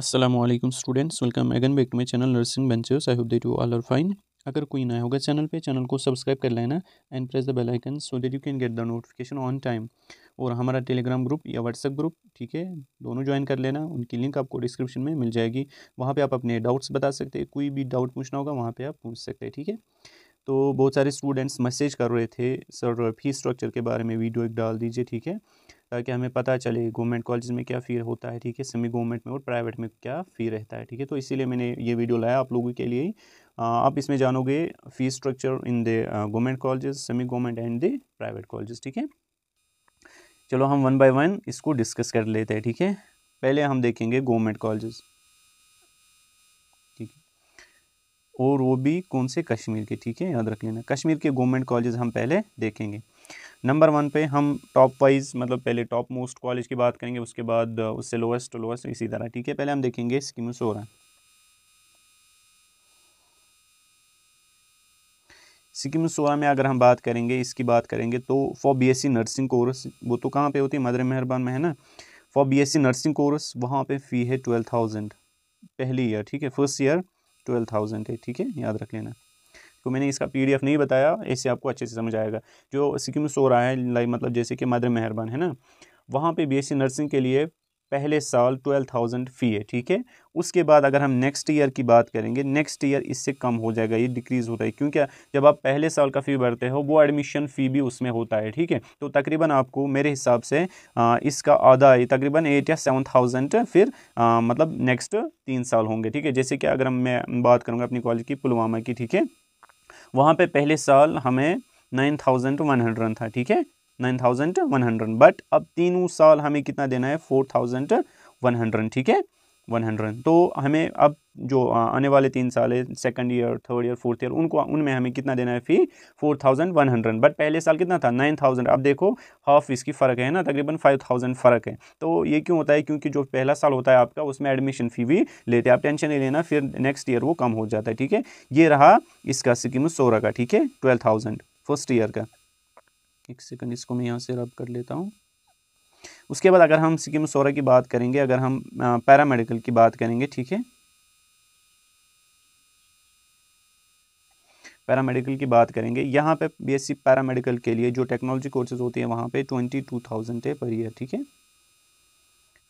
Aslam students welcome again back to my channel nursing benchers I hope that you all are fine अगर कोई नया होगा channel पे channel को सब्सक्राइब कर लेना and press the bell icon so that you can get the notification on time और हमारा टेलीग्राम ग्रुप या व्हाट्सअप ग्रुप ठीक है दोनों ज्वाइन कर लेना उनकी लिंक आपको डिस्क्रिप्शन में मिल जाएगी वहाँ पर आप अपने डाउट्स बता सकते हैं कोई भी डाउट पूछना होगा वहाँ पर आप पूछ सकते हैं ठीक है तो बहुत सारे स्टूडेंट्स मैसेज कर रहे थे सर फीस स्ट्रक्चर के बारे में वीडियो एक डाल दीजिए ठीक है ताकि हमें पता चले गवर्नमेंट कॉलेज में क्या फ़ी होता है ठीक है सेमी गवर्नमेंट में और प्राइवेट में क्या फ़ी रहता है ठीक है तो इसीलिए मैंने ये वीडियो लाया आप लोगों के लिए आप इसमें जानोगे fee structure in the government college semi government and the private college ठीक है चलो हम वन बाय वन इसको डिस्कस कर लेते हैं ठीक है पहले हम देखेंगे गवर्नमेंट कॉलेजेस ठीक है और वो भी कौन से कश्मीर के ठीक है याद रख लेना कश्मीर के गवर्नमेंट कॉलेजेस हम पहले देखेंगे नंबर वन पे हम टॉप वाइज मतलब पहले टॉप मोस्ट कॉलेज की बात करेंगे उसके बाद उससे लोएस्ट लोएस्ट इसी तरह ठीक है पहले हम देखेंगे स्कीम सोरा सिक्किम सोलह में अगर हम बात करेंगे इसकी बात करेंगे तो फॉर बीएससी नर्सिंग कोर्स वो तो कहाँ पे होती है मदर मेहरबान में है ना फॉर बीएससी नर्सिंग कोर्स वहाँ पे फ़ी है ट्वेल्व थाउजेंड पहली ईयर ठीक है फर्स्ट ईयर ट्वेल्व थाउजेंड है ठीक है याद रख लेना तो मैंने इसका पी नहीं बताया इससे आपको अच्छे से समझ आएगा जो सिक्किम सो रहा है लाइक मतलब जैसे कि मदर मेहरबान है ना वहाँ पे बीएससी नर्सिंग के लिए पहले साल ट्वेल्व थाउजेंड फ़ी है ठीक है उसके बाद अगर हम नेक्स्ट ईयर की बात करेंगे नेक्स्ट ईयर इससे कम हो जाएगा ये डिक्रीज़ होता है क्योंकि जब आप पहले साल का फ़ी भरते हो वो एडमिशन फ़ी भी उसमें होता है ठीक है तो तकरीबन आपको मेरे हिसाब से आ, इसका आधा ये तकरीबन एट या सेवन थाउजेंड फिर आ, मतलब नेक्स्ट तीन साल होंगे ठीक है जैसे कि अगर हम मैं बात करूँगा अपनी कॉलेज की पुलवामा की ठीक है वहाँ पे पहले साल हमें नाइन थाउजेंड वन हंड्रेड था ठीक है nine thousand one hundred but अब तीनों साल हमें कितना देना है फोर थाउजेंड वन हंड्रेड ठीक है वन हंड्रेड तो हमें अब जो आने वाले तीन साल है second year third year fourth year उनको उनमें हमें कितना देना है fee four thousand one hundred but पहले साल कितना था नाइन थाउजेंड अब देखो हाफ इसकी फ़र्क है ना तकरीबन फाइव थाउजेंड फ़र्क है तो ये क्यों होता है क्योंकि जो पहला साल होता है आपका उसमें एडमिशन फ़ी भी लेते हैं आप टेंशन नहीं लेना फिर नेक्स्ट ईयर वो कम हो जाता है ठीक है ये रहा इसका स्कीम सोरा का ठीक है ट्वेल्व थाउजेंड फर्स्ट ईयर का एक सेकंड इसको मैं यहाँ से रब कर लेता हूँ उसके बाद अगर हम सिक्किम सोरा की बात करेंगे अगर हम पैरामेडिकल की बात करेंगे ठीक है पैरामेडिकल की बात करेंगे यहाँ पे बीएससी पैरामेडिकल के लिए जो टेक्नोलॉजी कोर्सेज होती है वहाँ पे ट्वेंटी टू थाउजेंड है पर ईयर ठीक है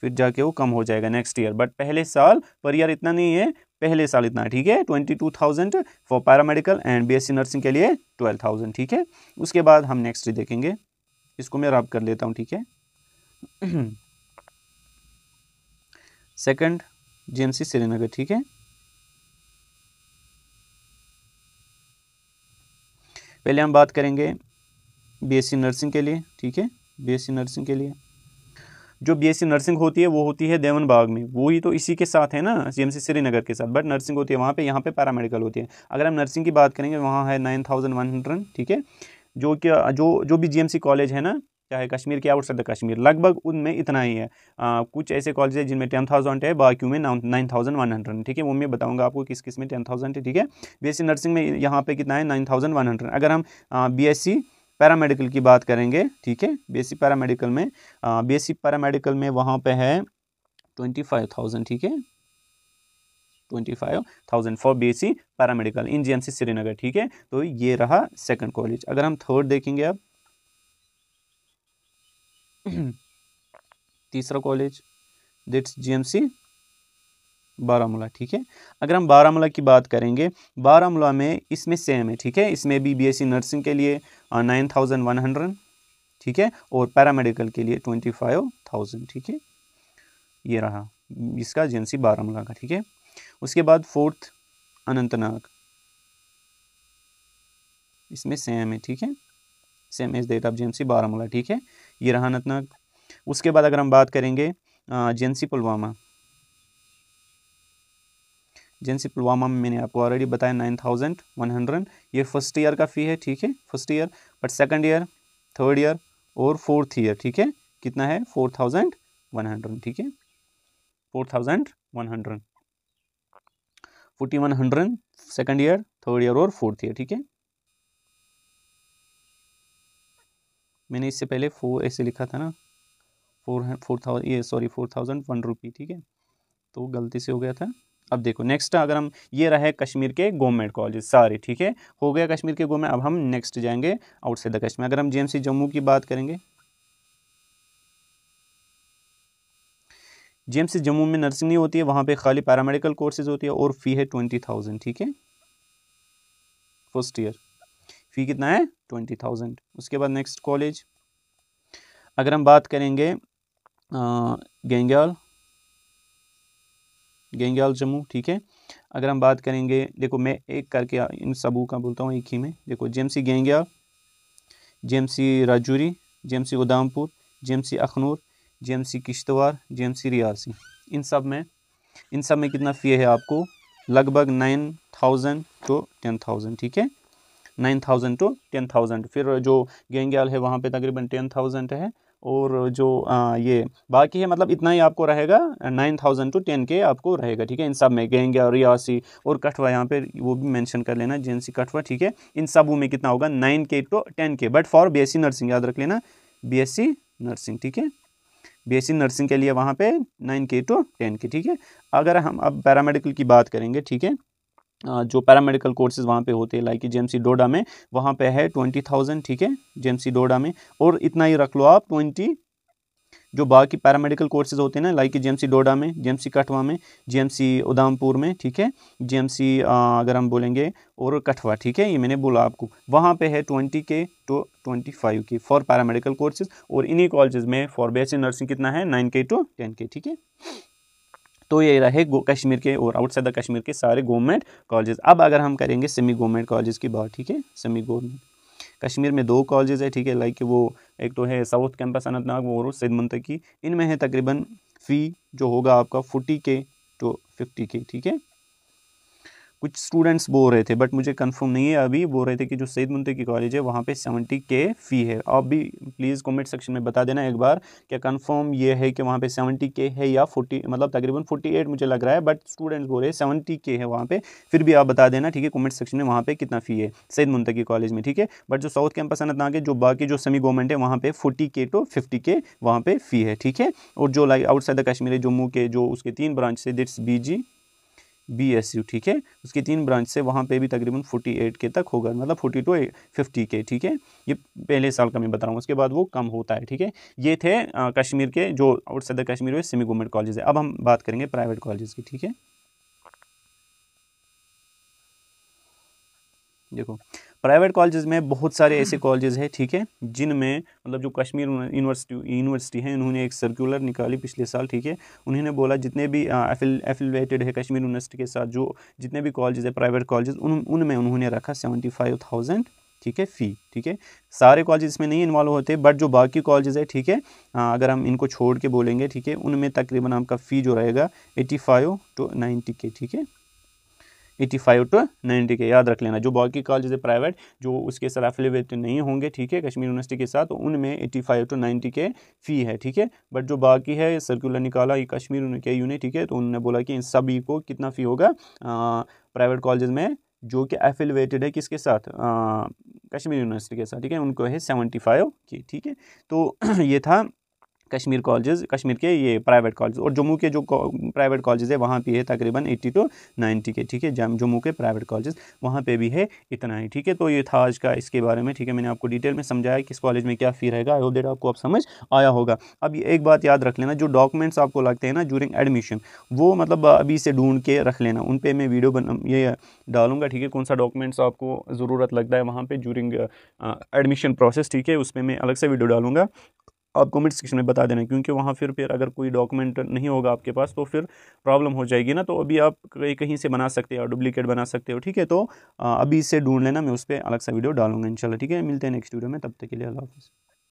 फिर जाके वो कम हो जाएगा नेक्स्ट ईयर बट पहले साल पर ईयर इतना नहीं है पहले साल इतना ठीक है twenty two thousand for paramedical and BSc nursing के लिए ट्वेल्व थाउजेंड ठीक है उसके बाद हम नेक्स्ट देखेंगे इसको मैं रब कर लेता हूँ ठीक है सेकंड जीएमसी श्रीनगर ठीक है पहले हम बात करेंगे बीएससी नर्सिंग के लिए ठीक है बीएससी नर्सिंग के लिए जो बीएससी नर्सिंग होती है वो होती है देवन बाग में वो ही तो इसी के साथ है ना जीएमसी श्रीनगर के साथ बट नर्सिंग होती है वहाँ पे यहाँ पे पैरामेडिकल होती है अगर हम नर्सिंग की बात करेंगे वहाँ है नाइन थाउजेंड वन हंड्रेड ठीक है जो कि जो जो भी जीएमसी कॉलेज है ना चाहे कश्मीर के आउटसाइड द कश्मीर लगभग उनमें इतना ही है आ, कुछ ऐसे कॉलेज है जिनमें टेन थाउजेंड है बाकी में नाइन थाउजेंड वन हंड्रेड ठीक है वो मैं बताऊंगा आपको किस किस में टेन थाउजेंड है ठीक है बी नर्सिंग में यहाँ पे कितना है नाइन थाउजेंड वन हंड्रेड अगर हम बीएससी पैरामेडिकल की बात करेंगे ठीक है बी पैरामेडिकल में बीएससी पैरामेडिकल में वहाँ पर है ट्वेंटी फाइव थाउजेंड ठीक है twenty five thousand for B S C paramedical in G M C Srinagar ठीक है तो ये रहा सेकंड कॉलेज अगर हम थर्ड देखेंगे अब तीसरा कॉलेज दिट्स जीएमसी बारामूला ठीक है अगर हम बारामूला की बात करेंगे बारामूला में इसमें सेम है ठीक है इसमें भी बीएससी नर्सिंग के लिए नाइन थाउजेंड वन हंड्रेड ठीक है और पैरामेडिकल के लिए ट्वेंटी फाइव थाउजेंड ठीक है ये रहा इसका जीएमसी बारामूला का ठीक है उसके बाद फोर्थ अनंतनाग इसमें सेम है ठीक है सेम एज देता सी बारामूला ठीक है ये रहा अनंतनाग उसके बाद अगर हम बात करेंगे जेएमसी पुलवामा जेंसी पुलवामा में मैंने आपको ऑलरेडी बताया नाइन थाउजेंड वन हंड्रेड ये फर्स्ट ईयर का फ़ी है ठीक है first year but second year third year और फोर्थ ईयर ठीक है कितना है फोर थाउजेंड वन हंड्रेड ठीक है four thousand one hundred forty one hundred second year third year और फोर्थ ईयर ठीक है मैंने इससे पहले फोर ऐसे लिखा था ना फोर फोर थाउजेंड ये sorry four thousand one rupee ठीक है तो गलती से हो गया था अब देखो नेक्स्ट अगर हम ये रहे कश्मीर के गवर्नमेंट कॉलेज सारे ठीक है हो गया कश्मीर के गवर्नमेंट अब हम नेक्स्ट जाएंगे आउटसाइड द कश्मीर अगर हम जे जम्मू की बात करेंगे जे जम्मू में नर्सिंग नहीं होती है वहाँ पे खाली पैरामेडिकल कोर्सेज होती है और फ़ी है ट्वेंटी थाउजेंड ठीक है फर्स्ट ईयर फ़ी कितना है ट्वेंटी थाउजेंड उसके बाद नेक्स्ट कॉलेज अगर हम बात करेंगे गेंग्याल गेंग्याल जम्मू ठीक है अगर हम बात करेंगे देखो मैं एक करके इन सबू का बोलता हूँ एक ही में देखो JMC Gangyal C Rajouri JMC Udhampur C Akhnoor JMC Kishtwar C Reasi इन सब में इन सब में कितना फ़ी है आपको लगभग nine thousand to ten thousand ठीक है nine thousand to ten thousand फिर जो गेंग्याल है वहाँ पे तकरीबन टेन थाउजेंड है और जो आ, ये बाकी है मतलब इतना ही आपको रहेगा नाइन थाउजेंड टू टेन के आपको रहेगा ठीक है इन सब में गेंग्याल रियासी और कठवा यहाँ पे वो भी मेंशन कर लेना जे कठवा ठीक है इन सबों में कितना होगा nine K to ten K but for B nursing याद रख लेना बी नर्सिंग ठीक है बी नर्सिंग के लिए वहाँ पे नाइन के टू टेन के ठीक है अगर हम अब पैरामेडिकल की बात करेंगे ठीक है जो पैरामेडिकल कोर्सेज वहाँ पे होते हैं लाइक जेएमसी डोडा में वहाँ पे है ट्वेंटी थाउजेंड ठीक है जेएमसी डोडा में और इतना ही रख लो आप ट्वेंटी जो बाकी पैरामेडिकल कोर्सेज होते हैं ना लाइक जेएमसी डोडा में जेएमसी कठवा में जेएमसी उधमपुर में ठीक है जेएमसी अगर हम बोलेंगे और कठवा ठीक है ये मैंने बोला आपको वहाँ पे है twenty K to twenty five K for paramedical courses और इन्हीं कॉलेज में फॉर बी नर्सिंग कितना है नाइन के टू टेन के ठीक है तो ये रहे कश्मीर के और आउटसाइड द कश्मीर के सारे गवर्नमेंट कॉलेजेस अब अगर हम करेंगे सेमी गवर्नमेंट कॉलेज की बात ठीक है सेमी गवर्नमेंट कश्मीर में दो कॉलेजेस है ठीक है लाइक वो एक तो है साउथ कैंपस अनंतनाग वो और सिद्धमंत मंतकी इनमें है तकरीबन फ़ी जो होगा आपका फोर्टी के टू फिफ्टी के ठीक है कुछ स्टूडेंट्स बोल रहे थे बट मुझे कंफर्म नहीं है अभी बोल रहे थे कि जो सैद की कॉलेज है वहाँ पे सेवेंटी के फ़ी है आप भी प्लीज़ कमेंट सेक्शन में बता देना एक बार क्या कंफर्म ये है कि वहाँ पे सेवेंटी के है या फोर्टी मतलब तकरीबन फोर्टी एट मुझे लग रहा है बट स्टूडेंट्स बोल रहे हैं सेवेंटी के है वहाँ पर फिर भी आप बता देना ठीक है कॉमेंट सेक्शन में वहाँ पर कितना फ़ी है सैद की कॉलेज में ठीक है बट जो साउथ कैंपस अनंतनाग है जो बाकी जो सेमी गवर्नमेंट है वहाँ पर फोर्टी के टू फिफ्टी के वहाँ पर फ़ी है ठीक है और जो लाइक आउटसाइड द कश्मीर है जम्मू के जो उसके तीन ब्रांच है that's B G B S U ठीक है उसकी तीन ब्रांच से वहाँ पे भी तकरीबन 48 के तक होगा मतलब 42 टू फिफ्टी के ठीक है ये पहले साल का मैं बता रहा हूँ उसके बाद वो कम होता है ठीक है ये थे आ, कश्मीर के जो आउट सदर कश्मीर में सेमी गवर्नमेंट कॉलेज है अब हम बात करेंगे प्राइवेट कॉलेज की ठीक है देखो प्राइवेट कॉलेजेस में बहुत सारे ऐसे हम्म। कॉलेजेस हैं ठीक है जिनमें मतलब जो कश्मीर यूनिवर्सिटी यूनिवर्सिटी है इन्होंने एक सर्कुलर निकाली पिछले साल ठीक है उन्होंने बोला जितने भी एफिलेटेड है कश्मीर यूनिवर्सिटी के साथ जो जितने भी कॉलेजेस है प्राइवेट कॉलेजेस उन उनमें उन्होंने रखा सेवेंटी फाइव थाउजेंड ठीक है फ़ी ठीक है सारे कॉलेज इसमें नहीं इन्वॉल्व होते बट जो बाकी कॉलेजेस है ठीक है अगर हम इनको छोड़ के बोलेंगे ठीक है उनमें तकरीबन आपका फ़ी जो रहेगा एटी फाइव टू नाइन्टी के ठीक है एटी फाइव टू नाइन्टी के याद रख लेना जो बाकी कॉलेज है प्राइवेट जो उसके साथ एफिलेट नहीं होंगे ठीक है कश्मीर यूनिवर्सिटी के साथ तो उनमें एटी फाइव टू नाइन्टी के फ़ी है ठीक है बट जो बाकी है सर्कुलर निकाला ये कश्मीर के यूनिट ठीक है तो उन्होंने बोला कि इन सभी को कितना फ़ी होगा प्राइवेट कॉलेज में जो कि एफिलेटेड है किसके साथ आ, कश्मीर यूनिवर्सिटी के साथ ठीक है उनको है सेवेंटी फाइव की ठीक है तो ये था कश्मीर कॉलेजेस कश्मीर के ये प्राइवेट कॉलेज और जम्मू के जो प्राइवेट कॉलेजेस है वहाँ पे है तकरीबन एट्टी टू नाइन्टी के ठीक है जम्मू के प्राइवेट कॉलेजेस वहाँ पे भी है इतना ही ठीक है तो ये था आज का इसके बारे में ठीक है मैंने आपको डिटेल में समझाया किस कॉलेज में क्या फ़ी रहेगा आई होप डेट आपको अब समझ आया होगा अब एक बात याद रख लेना जो डॉक्यूमेंट्स आपको लगते हैं ना जूरिंग एडमिशन वो मतलब अभी से ढूंढ के रख लेना उन पर मैं वीडियो बन ये डालूंगा ठीक है कौन सा डॉक्यूमेंट्स आपको ज़रूरत लगता है वहाँ पर जूरिंग एडमिशन प्रोसेस ठीक है उस पर मैं अलग से वीडियो डालूंगा आप कमेंट सेक्शन में बता देना क्योंकि वहाँ फिर फिर अगर कोई डॉक्यूमेंट नहीं होगा आपके पास तो फिर प्रॉब्लम हो जाएगी ना तो अभी आप कहीं से बना सकते हो डुप्लीकेट बना सकते हो ठीक है तो अभी इसे ढूंढ लेना मैं उस पर अलग सा वीडियो डालूंगा इनशाला ठीक है मिलते हैं नेक्स्ट वीडियो में तब तक के लिए अल्लाह हाफ़